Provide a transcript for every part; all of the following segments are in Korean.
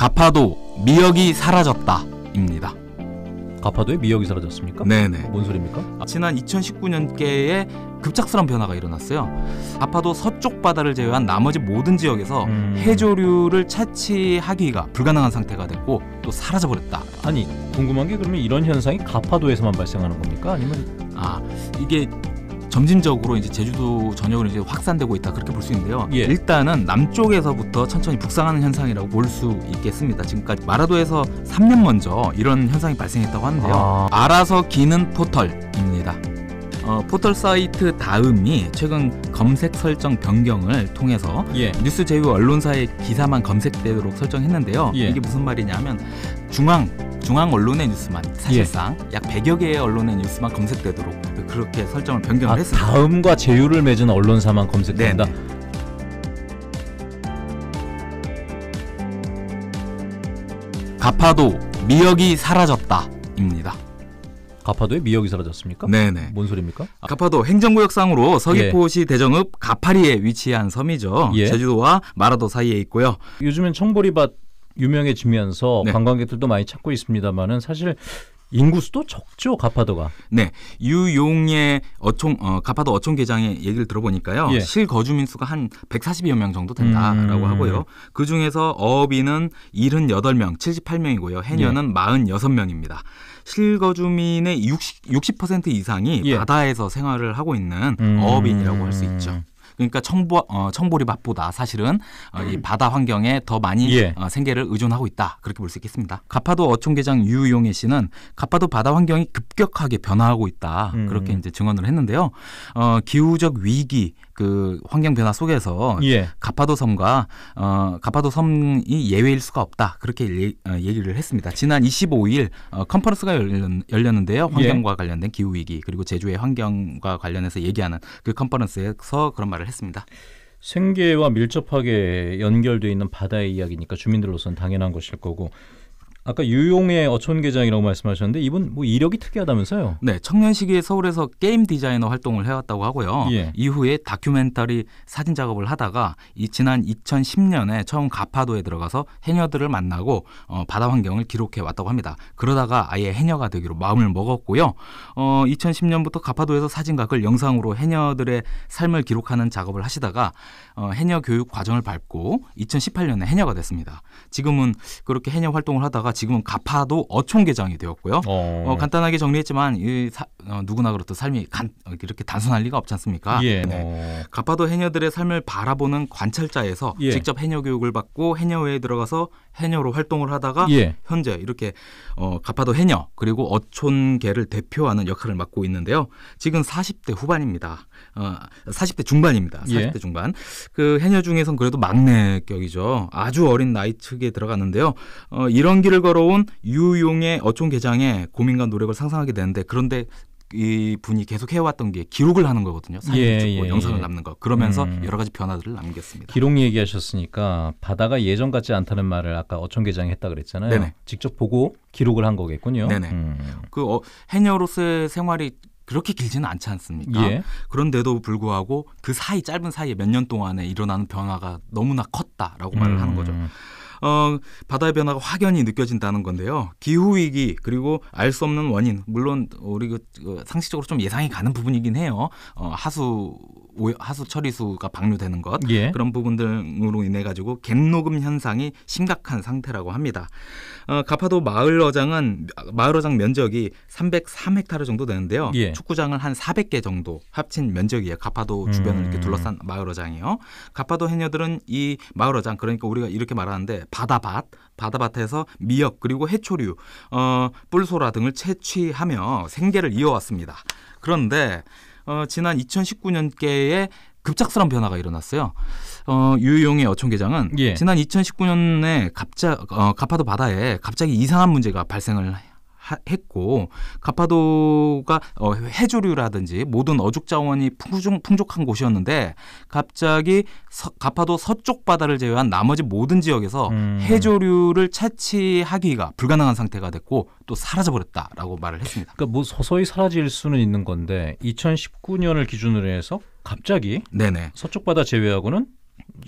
가파도 미역이 사라졌다입니다. 가파도에 미역이 사라졌습니까? 네네. 뭔 소리입니까? 아, 지난 2019년께에 급작스러운 변화가 일어났어요. 가파도 서쪽 바다를 제외한 나머지 모든 지역에서 음... 해조류를 채취하기가 불가능한 상태가 됐고 또 사라져버렸다. 아니 궁금한 게 그러면 이런 현상이 가파도에서만 발생하는 겁니까? 아니면 아 이게 점진적으로 이제 제주도 전역으로 이제 확산되고 있다 그렇게 볼 수 있는데요. 예. 일단은 남쪽에서부터 천천히 북상하는 현상이라고 볼 수 있겠습니다. 지금까지 마라도에서 3년 먼저 이런 현상이 발생했다고 하는데요. 아. 알아서 기는 포털입니다. 어, 포털 사이트 다음이 최근 검색 설정 변경을 통해서 예. 뉴스 제휴 언론사의 기사만 검색되도록 설정했는데요. 예. 이게 무슨 말이냐면 중앙 중앙 언론의 뉴스만 사실상 예. 약 100여 개의 언론의 뉴스만 검색되도록 그렇게 설정을 변경을 아, 했습니다. 다음과 제휴를 맺은 언론사만 검색된다. 네네. 가파도 미역이 사라졌다입니다. 가파도에 미역이 사라졌습니까? 네네. 네. 뭔 소리입니까? 아, 가파도 행정구역상으로 서귀포시 예. 대정읍 가파리에 위치한 섬이죠. 예. 제주도와 마라도 사이에 있고요. 요즘엔 청보리밭 유명해지면서 네. 관광객들도 많이 찾고 있습니다만은 사실 인구수도 적죠 가파도가. 네, 유용의 어촌 어, 가파도 어촌 계장의 얘기를 들어보니까요. 예. 실거주민 수가 한 140여 명 정도 된다라고 음. 하고요. 그 중에서 어업인은 78명, 78명이고요. 해녀는 예. 46명입니다. 실거주민의 60, 60% 이상이 예. 바다에서 생활을 하고 있는 음. 어업인이라고 할 수 있죠. 그러니까 청보, 어, 청보리 밥보다 사실은 어, 이 음. 바다 환경에 더 많이 예. 어, 생계를 의존하고 있다 그렇게 볼 수 있겠습니다. 가파도 어촌계장 유용혜 씨는 가파도 바다 환경이 급격하게 변화하고 있다 음. 그렇게 이제 증언을 했는데요. 어, 기후적 위기 그 환경 변화 속에서 예. 가파도 섬과 어 가파도 섬이 예외일 수가 없다 그렇게 예, 어, 얘기를 했습니다. 지난 25일 어, 컨퍼런스가 열렸, 는데요 예. 환경과 예. 관련된 기후 위기 그리고 제주의 환경과 관련해서 얘기하는 그 컨퍼런스에서 그런 말을 했습니다. 생계와 밀접하게 연결돼 있는 바다의 이야기니까 주민들로서는 당연한 것일 거고 아까 유용의 어촌계장이라고 말씀하셨는데 이분 뭐 이력이 특이하다면서요? 네, 청년 시기에 서울에서 게임 디자이너 활동을 해왔다고 하고요. 예. 이후에 다큐멘터리 사진 작업을 하다가 이 지난 2010년에 처음 가파도에 들어가서 해녀들을 만나고 어, 바다 환경을 기록해 왔다고 합니다. 그러다가 아예 해녀가 되기로 마음을 먹었고요. 어, 2010년부터 가파도에서 사진각을 영상으로 해녀들의 삶을 기록하는 작업을 하시다가 어, 해녀 교육 과정을 밟고 2018년에 해녀가 됐습니다. 지금은 그렇게 해녀 활동을 하다가 지금은 가파도 어촌계장이 되었고요. 어. 어, 간단하게 정리했지만 이 사, 어, 누구나 그렇듯 삶이 간, 이렇게 단순할 리가 없지 않습니까? 예. 네. 어. 가파도 해녀들의 삶을 바라보는 관찰자에서 예. 직접 해녀 교육을 받고 해녀회에 들어가서 해녀로 활동을 하다가 예. 현재 이렇게 어, 가파도 해녀 그리고 어촌계를 대표하는 역할을 맡고 있는데요. 지금 40대 후반입니다. 어, 40대 중반입니다. 40대 예. 중반. 그 해녀 중에선 그래도 막내격이죠. 아주 어린 나이 측에 들어갔는데요. 어, 이런 길을 길을 걸어온 유용의 어촌 계장의 고민과 노력을 상상하게 되는데 그런데 이 분이 계속 해왔던 게 기록을 하는 거거든요. 사진을 예, 찍고 예, 영상을 예. 남는 거. 그러면서 음. 여러 가지 변화들을 남겼습니다. 기록 얘기하셨으니까 바다가 예전 같지 않다는 말을 아까 어촌계장이 했다 그랬잖아요. 네네. 직접 보고 기록을 한 거겠군요. 네네. 음. 그 어, 해녀로서의 생활이 그렇게 길지는 않지 않습니까? 예. 그런데도 불구하고 그 사이 짧은 사이에 몇 년 동안에 일어나는 변화가 너무나 컸다라고 말을 하는 음. 거죠. 어, 바다의 변화가 확연히 느껴진다는 건데요. 기후 위기 그리고 알 수 없는 원인 물론 우리 그, 그 상식적으로 좀 예상이 가는 부분이긴 해요. 어, 하수 하수 처리수가 방류되는 것 예. 그런 부분들로 인해 가지고 갱녹음 현상이 심각한 상태라고 합니다. 어, 가파도 마을어장은 마을어장 면적이 303헥타르 정도 되는데요. 예. 축구장을 한 400개 정도 합친 면적이에요. 가파도 음. 주변을 음. 이렇게 둘러싼 마을어장이요. 가파도 해녀들은 이 마을어장 그러니까 우리가 이렇게 말하는데 바다밭 바다밭에서 미역 그리고 해초류, 어, 뿔소라 등을 채취하며 생계를 이어왔습니다. 그런데 어, 지난 2019년께에 급작스러운 변화가 일어났어요. 어, 유용의 어촌계장은 예. 지난 2019년에 갑자 어, 가파도 바다에 갑자기 이상한 문제가 발생을 했고 가파도가 어, 해조류라든지 모든 어죽 자원이 풍족, 한 곳이었는데 갑자기 서, 가파도 서쪽 바다를 제외한 나머지 모든 지역에서 음. 해조류를 채취하기가 불가능한 상태가 됐고 또 사라져 버렸다라고 말을 했습니다. 그러니까 뭐 서서히 사라질 수는 있는 건데 2019년을 기준으로 해서 갑자기 네네. 서쪽 바다 제외하고는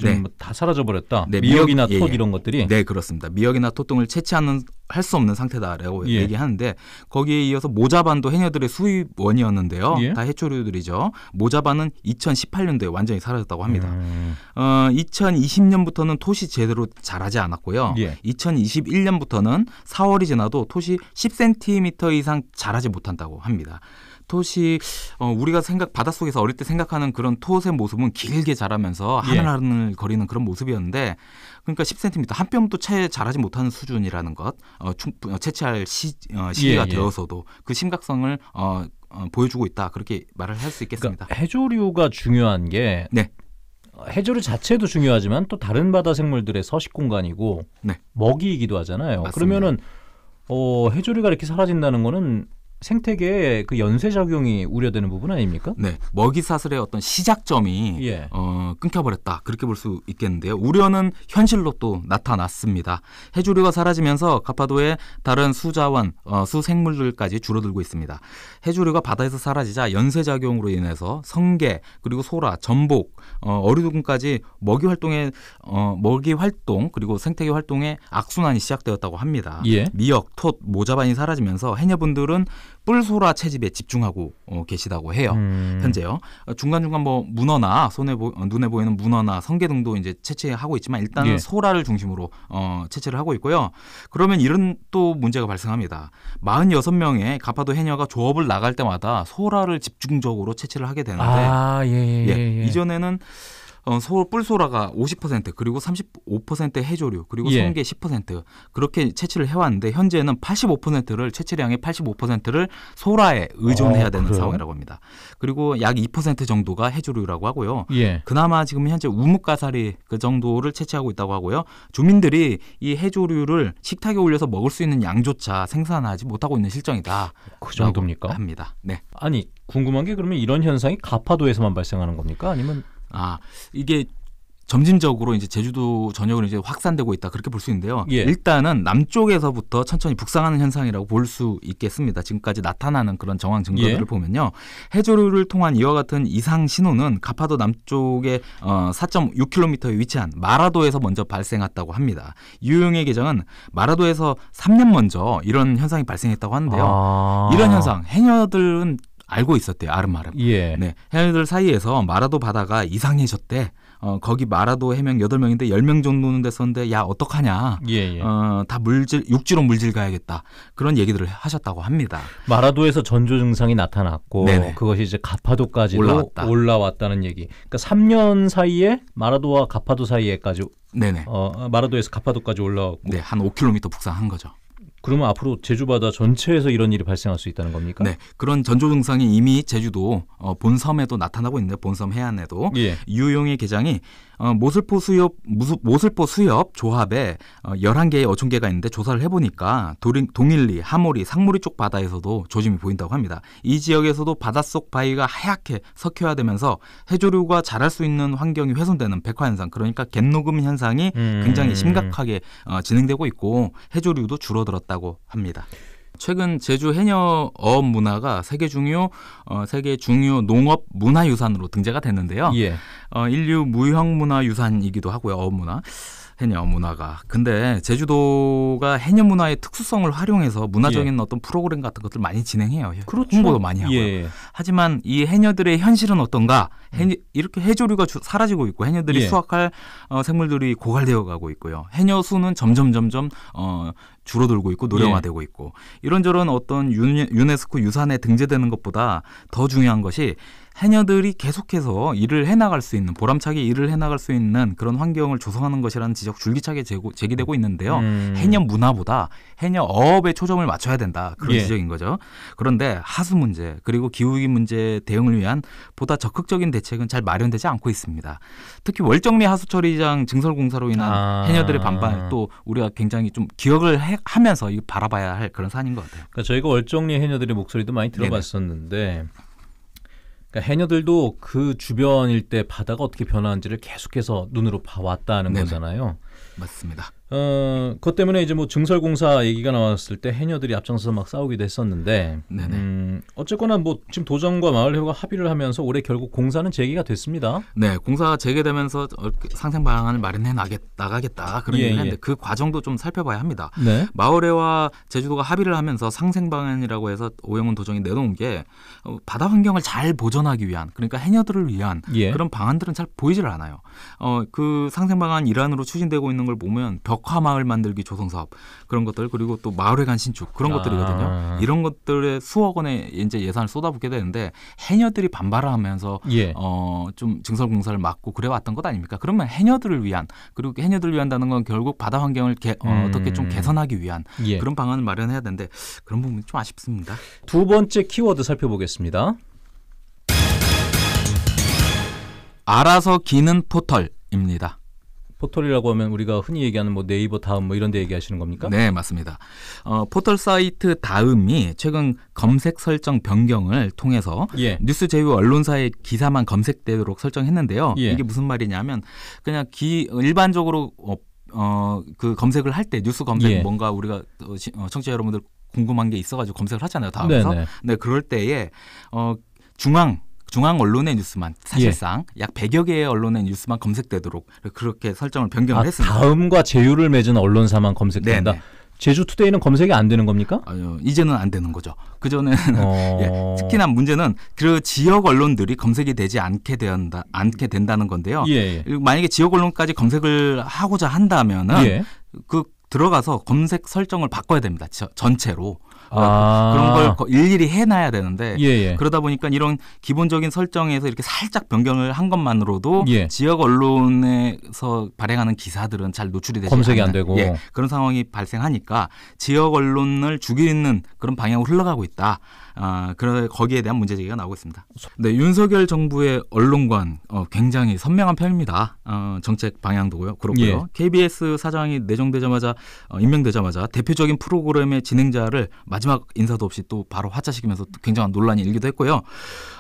네. 뭐다 사라져 버렸다. 네, 미역이나 미역, 예, 톳 예, 이런 것들이. 네 그렇습니다. 미역이나 톳 등을 채취하는 할 수 없는 상태다라고 예. 얘기하는데 거기에 이어서 모자반도 해녀들의 수입원이었는데요. 예. 다 해초류들이죠. 모자반은 2018년도에 완전히 사라졌다고 합니다. 음. 어, 2020년부터는 톳이 제대로 자라지 않았고요. 2021년부터는 예. 4월이 지나도 톳이 10cm 이상 자라지 못한다고 합니다. 토시 어, 우리가 생각 바닷속에서 어릴 때 생각하는 그런 톳의 모습은 길게 자라면서 예. 하늘하늘 예. 거리는 그런 모습이었는데 그러니까 10cm 한 뼘도 채 자라지 못하는 수준이라는 것 어, 충, 어, 채취할 시, 어, 시 기가 예, 예. 되어서도 그 심각성을 어, 어, 보여주고 있다 그렇게 말을 할수 그러니까 있겠습니다. 그러니까 해조류가 중요한 게 네. 해조류 자체도 중요하지만 또 다른 바다 생물들의 서식 공간이고 네. 먹이이기도 하잖아요. 맞습니다. 그러면은 어, 해조류가 이렇게 사라진다는 거는 생태계의그 연쇄 작용이 우려되는 부분 아닙니까? 네, 먹이 사슬의 어떤 시작점이 예. 어, 끊겨버렸다 그렇게 볼 수 있겠는데요. 우려는 현실로 또 나타났습니다. 해조류가 사라지면서 가파도의 다른 수자원, 어, 수생물들까지 줄어들고 있습니다. 해조류가 바다에서 사라지자 연쇄 작용으로 인해서 성게 그리고 소라, 전복, 어, 어류등까지 먹이 활동에 어, 먹이 활동 그리고 생태계 활동에 악순환이 시작되었다고 합니다. 예. 미역, 톳, 모자반이 사라지면서 해녀분들은 뿔소라 채집에 집중하고 어, 계시다고 해요. 음. 현재요. 중간중간 뭐 문어나 손에 보, 눈에 보이는 문어나 성게 등도 이제 채취하고 있지만 일단은 예. 소라를 중심으로 어, 채취를 하고 있고요. 그러면 이런 또 문제가 발생합니다. 46명의 가파도 해녀가 조업을 나갈 때마다 소라를 집중적으로 채취를 하게 되는데 아, 예, 예, 이전에는 어, 서울 뿔소라가 50% 그리고 35% 해조류 그리고 예. 성게 10% 그렇게 채취를 해왔는데 현재는 85%를 채취량의 85%를 소라에 의존해야 어, 되는 그래요? 상황이라고 합니다. 그리고 약 2% 정도가 해조류라고 하고요. 예. 그나마 지금 현재 우뭇가사리 그 정도를 채취하고 있다고 하고요. 주민들이 이 해조류를 식탁에 올려서 먹을 수 있는 양조차 생산하지 못하고 있는 실정이다. 그 정도입니까? 합니다. 네. 아니 궁금한 게 그러면 이런 현상이 가파도에서만 발생하는 겁니까? 아니면 아 이게 점진적으로 이제 제주도 전역으로 이제 확산되고 있다 그렇게 볼 수 있는데요. 예. 일단은 남쪽에서부터 천천히 북상하는 현상이라고 볼 수 있겠습니다. 지금까지 나타나는 그런 정황 증거들을 예. 보면요. 해조류를 통한 이와 같은 이상 신호는 가파도 남쪽에 어, 4.6km에 위치한 마라도에서 먼저 발생했다고 합니다. 유형의 계정은 마라도에서 3년 먼저 이런 현상이 발생했다고 하는데요. 아. 이런 현상 해녀들은 알고 있었대요. 아름아름. 예. 네. 해녀들 사이에서 마라도 바다가 이상해졌대. 어, 거기 마라도 해명 여덟 명인데 열 명 정도는 됐었는데 야 어떡하냐. 예, 예. 어, 다 물질 육지로 물질 가야겠다. 그런 얘기들을 하셨다고 합니다. 마라도에서 전조 증상이 나타났고 네네. 그것이 이제 가파도까지 올라왔다. 올라왔다는 얘기. 그러니까 3년 사이에 마라도와 가파도 사이에까지 네네. 어, 마라도에서 가파도까지 올라왔고 네, 한 5km 북상한 거죠. 그러면 앞으로 제주바다 전체에서 이런 일이 발생할 수 있다는 겁니까? 네, 그런 전조 증상이 이미 제주도 어, 본섬에도 나타나고 있는데 본섬 해안에도 예. 유용의 개장이 어, 모슬포 수협 무수, 모슬포 수협 조합에 어, 11개의 어촌계가 있는데 조사를 해보니까 도링, 동일리, 하모리, 상모리 쪽 바다에서도 조짐이 보인다고 합니다. 이 지역에서도 바닷속 바위가 하얗게 석회화되면서 해조류가 자랄 수 있는 환경이 훼손되는 백화현상 그러니까 갯녹음 현상이 음. 굉장히 심각하게 어, 진행되고 있고 해조류도 줄어들었다. 나타다고 합니다. 최근 제주 해녀업 문화가 세계 중요 어, 세계 중요 농업 문화유산으로 등재가 됐는데요. 예. 어, 인류 무형문화유산이기도 하고요. 어업 문화. 해녀 문화가. 근데 제주도가 해녀 문화의 특수성을 활용해서 문화적인 예. 어떤 프로그램 같은 것들 많이 진행해요. 예. 그렇죠. 홍보도 많이 하고요. 예. 하지만 이 해녀들의 현실은 어떤가? 해녀, 음. 이렇게 해조류가 주, 사라지고 있고 해녀들이 예. 수확할 어, 생물들이 고갈되어 가고 있고요. 해녀 수는 점점 점점 어, 줄어들고 있고 노령화되고 예. 있고 이런저런 어떤 유 유네스코 유산에 등재되는 것보다 더 중요한 것이 해녀들이 계속해서 일을 해나갈 수 있는 보람차게 일을 해나갈 수 있는 그런 환경을 조성하는 것이라는 지적 줄기차게 제고, 제기되고 있는데요. 음. 해녀 문화보다 해녀 어업에 초점을 맞춰야 된다 그런 예. 지적인 거죠. 그런데 하수 문제 그리고 기후위기 문제 대응을 위한 보다 적극적인 대책은 잘 마련되지 않고 있습니다. 특히 월정리 하수처리장 증설공사로 인한 아. 해녀들의 반발 또 우리가 굉장히 좀 기억을 해, 하면서 바라봐야 할 그런 사안인 것 같아요. 그러니까 저희가 월정리 해녀들의 목소리도 많이 들어봤었는데. 네네. 그러니까 해녀들도 그 주변일 때 바다가 어떻게 변하는지를 계속해서 눈으로 봐왔다는 네네. 거잖아요. 맞습니다. 어, 그것 때문에 이제 뭐 증설공사 얘기가 나왔을 때 해녀들이 앞장서서 막 싸우기도 했었는데, 네네. 음, 어쨌거나 뭐 지금 도정과 마을회가 합의를 하면서 올해 결국 공사는 재개가 됐습니다. 네, 공사 재개되면서 어, 상생 방안을 마련해 나겠, 나가겠다 그런 예, 얘기를 예. 했는데 예. 그 과정도 좀 살펴봐야 합니다. 네. 마을회와 제주도가 합의를 하면서 상생 방안이라고 해서 오영훈 도정이 내놓은 게 어, 바다 환경을 잘 보존하기 위한 그러니까 해녀들을 위한 예. 그런 방안들은 잘 보이질 않아요. 어, 그 상생 방안 일환으로 추진되고 있는 걸 보면 벽 벽화 마을 만들기 조성 사업 그런 것들 그리고 또 마을회관 신축 그런 아. 것들이거든요. 이런 것들에 수억 원의 이제 예산을 쏟아붓게 되는데 해녀들이 반발을 하면서 예. 어좀 증설공사를 막고 그래왔던 것 아닙니까? 그러면 해녀들을 위한 그리고 해녀들을 위한다는 건 결국 바다 환경을 개, 어, 어떻게 좀 음. 개선하기 위한 예. 그런 방안을 마련해야 되는데 그런 부분이 좀 아쉽습니다. 두 번째 키워드 살펴보겠습니다. 알아서 기는 포털입니다. 포털이라고 하면 우리가 흔히 얘기하는 뭐 네이버 다음 뭐 이런 데 얘기하시는 겁니까? 네, 맞습니다. 어, 포털 사이트 다음이 최근 검색 설정 변경을 통해서 예. 뉴스 제휴 언론사의 기사만 검색되도록 설정했는데요. 예. 이게 무슨 말이냐면 그냥 기 일반적으로 어, 어, 그 검색을 할 때 뉴스 검색 예. 뭔가 우리가 어, 어, 청취자 여러분들 궁금한 게 있어가지고 검색을 하잖아요. 다음에서. 네, 그럴 때에 어, 중앙 중앙 언론의 뉴스만 사실상 예. 약 100여 개의 언론의 뉴스만 검색되도록 그렇게 설정을 변경을 아, 했습니다. 다음과 제휴를 맺은 언론사만 검색된다. 네네. 제주 투데이는 검색이 안 되는 겁니까? 아니요, 이제는 안 되는 거죠. 그 전에는 어... 예, 특히나 문제는 그 지역 언론들이 검색이 되지 않게 된다, 않게 된다는 건데요. 예. 예. 만약에 지역 언론까지 검색을 하고자 한다면은 예. 그 들어가서 검색 설정을 바꿔야 됩니다. 저, 전체로. 아. 그런 걸 일일이 해놔야 되는데 예예. 예. 그러다 보니까 이런 기본적인 설정에서 이렇게 살짝 변경을 한 것만으로도 예. 지역 언론에서 발행하는 기사들은 잘 노출이 되지 검색이 않는, 안 되고 예, 그런 상황이 발생하니까 지역 언론을 죽이는 그런 방향으로 흘러가고 있다. 아, 그런 거기에 대한 문제 제기가 나오고 있습니다. 네, 윤석열 정부의 언론관 어, 굉장히 선명한 편입니다. 어, 정책 방향도고요. 그렇고요. 예. KBS 사장이 내정되자마자 어, 임명되자마자 대표적인 프로그램의 진행자를 마지막 인사도 없이 또 바로 하차시키면서 굉장한 논란이 일기도 했고요.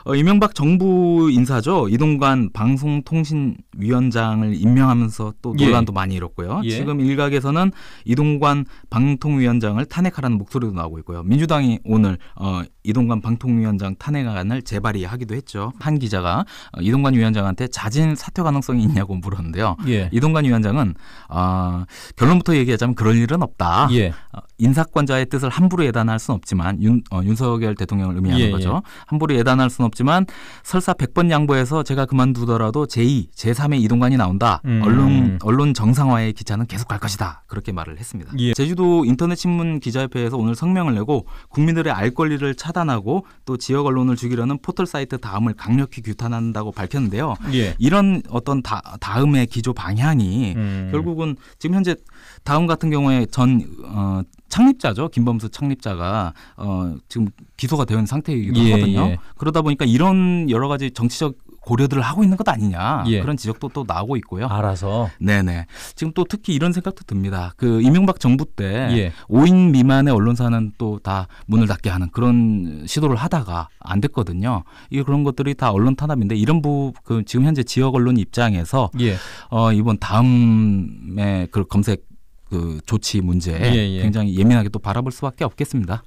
어, 이명박 정부 인사죠. 이동관 방송통신위원장을 임명하면서 또 예. 논란도 예. 많이 일었고요. 예. 지금 일각에서는 이동관 방통위원장을 탄핵하라는 목소리도 나오고 있고요. 민주당이 오늘 어, 이동관 방통위원장 탄핵안을 재발의하기도 했죠. 한 기자가 어, 이동관 위원장한테 자진 사퇴 가능성이 있냐고 물었는데요. 예. 이동관 위원장은 어, 결론부터 얘기하자면 그럴 일은 없다. 예. 어, 인사권자의 뜻을 함부로 예단할 수는 없지만 윤, 어, 윤석열 대통령을 의미하는 예, 예. 거죠. 예. 함부로 예단할 수는 없지만 설사 100번 양보해서 제가 그만두더라도 제2, 제3의 이동관이 나온다. 음. 언론 언론 정상화의 기차는 계속 갈 것이다. 그렇게 말을 했습니다. 예. 제주도 인터넷 신문 기자협회에서 오늘 성명을 내고 국민들의 알 권리를 차단하고 또 지역 언론을 죽이려는 포털 사이트 다음을 강력히 규탄한다고 밝혔는데요. 예. 이런 어떤 다, 다음의 기조 방향이 음. 결국은 지금 현재 다음 같은 경우에 전 어, 창립자죠 김범수 창립자가 어, 지금 기소가 되어 있는 상태이기도 예, 하거든요. 예. 그러다 보니까 이런 여러 가지 정치적 고려들을 하고 있는 것 아니냐 예. 그런 지적도 또 나오고 있고요. 알아서. 네네. 지금 또 특히 이런 생각도 듭니다. 그 이명박 정부 때 예. 5인 미만의 언론사는 또 다 문을 닫게 하는 그런 시도를 하다가 안 됐거든요. 이게 그런 것들이 다 언론 탄압인데 이런 부그 지금 현재 지역 언론 입장에서 예. 어 이번 다음에 그 검색 그 조치 문제 예, 예. 굉장히 예민하게 또 바라볼 수밖에 없겠습니다.